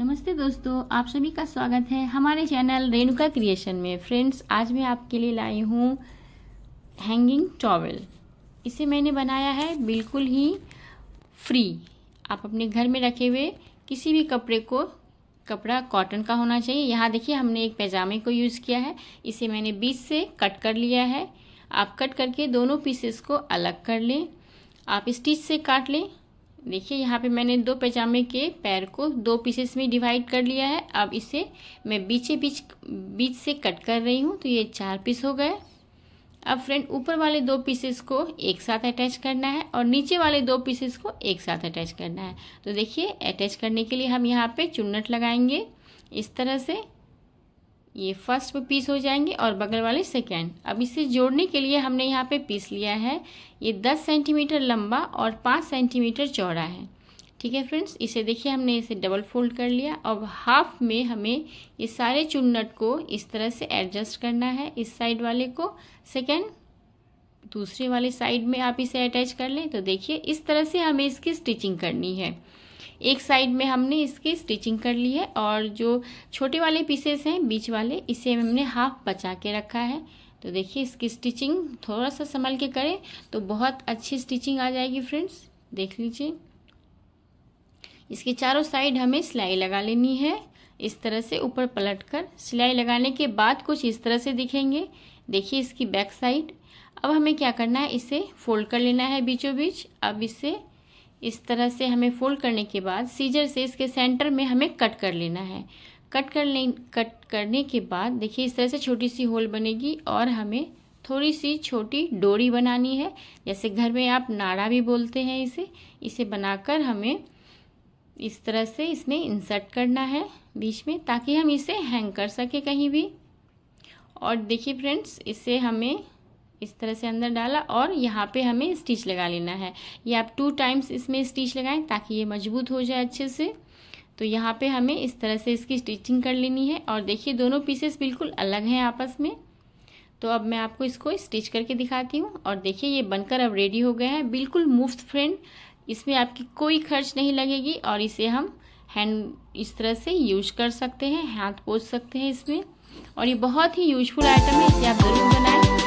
नमस्ते दोस्तों आप सभी का स्वागत है हमारे चैनल रेणुका क्रिएशन में फ्रेंड्स आज मैं आपके लिए लाई हूँ हैंगिंग टॉवल इसे मैंने बनाया है बिल्कुल ही फ्री आप अपने घर में रखे हुए किसी भी कपड़े को कपड़ा कॉटन का होना चाहिए यहाँ देखिए हमने एक पैजामे को यूज़ किया है इसे मैंने बीच से कट कर लिया है आप कट करके दोनों पीसेस को अलग कर लें आप स्टिच से काट लें देखिए यहाँ पे मैंने दो पैजामे के पैर को दो पीसेस में डिवाइड कर लिया है अब इसे मैं बीचे बीच बीच से कट कर रही हूँ तो ये चार पीस हो गए अब फ्रेंड ऊपर वाले दो पीसेस को एक साथ अटैच करना है और नीचे वाले दो पीसेस को एक साथ अटैच करना है तो देखिए अटैच करने के लिए हम यहाँ पे चुन्नट लगाएंगे इस तरह से ये फर्स्ट पे पीस हो जाएंगे और बगल वाले सेकेंड अब इसे जोड़ने के लिए हमने यहाँ पे पीस लिया है ये दस सेंटीमीटर लंबा और पाँच सेंटीमीटर चौड़ा है ठीक है फ्रेंड्स इसे देखिए हमने इसे डबल फोल्ड कर लिया अब हाफ में हमें ये सारे चुन्नट को इस तरह से एडजस्ट करना है इस साइड वाले को सेकेंड दूसरे वाले साइड में आप इसे अटैच कर लें तो देखिए इस तरह से हमें इसकी स्टिचिंग करनी है एक साइड में हमने इसकी स्टिचिंग कर ली है और जो छोटे वाले पीसेस हैं बीच वाले इसे हमने हाफ बचा के रखा है तो देखिए इसकी स्टिचिंग थोड़ा सा संभल के करें तो बहुत अच्छी स्टिचिंग आ जाएगी फ्रेंड्स देख लीजिए इसके चारों साइड हमें सिलाई लगा लेनी है इस तरह से ऊपर पलट कर सिलाई लगाने के बाद कुछ इस तरह से दिखेंगे देखिए इसकी बैक साइड अब हमें क्या करना है इसे फोल्ड कर लेना है बीचों बीच अब इसे इस तरह से हमें फोल्ड करने के बाद सीजर से इसके सेंटर में हमें कट कर लेना है कट कर ले कट करने के बाद देखिए इस तरह से छोटी सी होल बनेगी और हमें थोड़ी सी छोटी डोरी बनानी है जैसे घर में आप नाड़ा भी बोलते हैं इसे इसे बनाकर हमें इस तरह से इसमें इंसर्ट करना है बीच में ताकि हम इसे हैंग कर सकें कहीं भी और देखिए फ्रेंड्स इसे हमें इस तरह से अंदर डाला और यहाँ पे हमें स्टिच लगा लेना है ये आप टू टाइम्स इसमें स्टिच लगाएं ताकि ये मजबूत हो जाए अच्छे से तो यहाँ पे हमें इस तरह से इसकी स्टिचिंग कर लेनी है और देखिए दोनों पीसेस बिल्कुल अलग हैं आपस में तो अब मैं आपको इसको स्टिच करके दिखाती हूँ और देखिए ये बनकर अब रेडी हो गया है बिल्कुल मुफ्त फ्रेंड इसमें आपकी कोई खर्च नहीं लगेगी और इसे हम हैंड इस तरह से यूज कर सकते हैं हाथ पोस सकते हैं इसमें और ये बहुत ही यूजफुल आइटम है इसे आप ज़रूर बनाएं